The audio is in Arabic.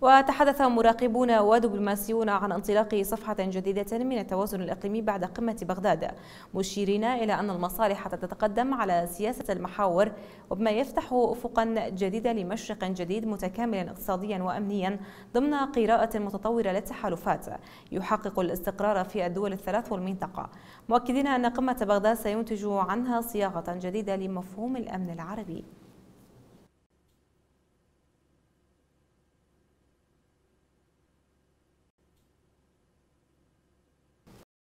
وتحدث مراقبون ودبلوماسيون عن انطلاق صفحة جديدة من التوازن الإقليمي بعد قمة بغداد مشيرين إلى أن المصالح تتقدم على سياسة المحاور وبما يفتح أفقا جديدة لمشرق جديد متكاملا اقتصاديا وأمنيا ضمن قراءة متطورة للتحالفات يحقق الاستقرار في الدول الثلاث والمنطقة مؤكدين أن قمة بغداد سينتج عنها صياغة جديدة لمفهوم الأمن العربي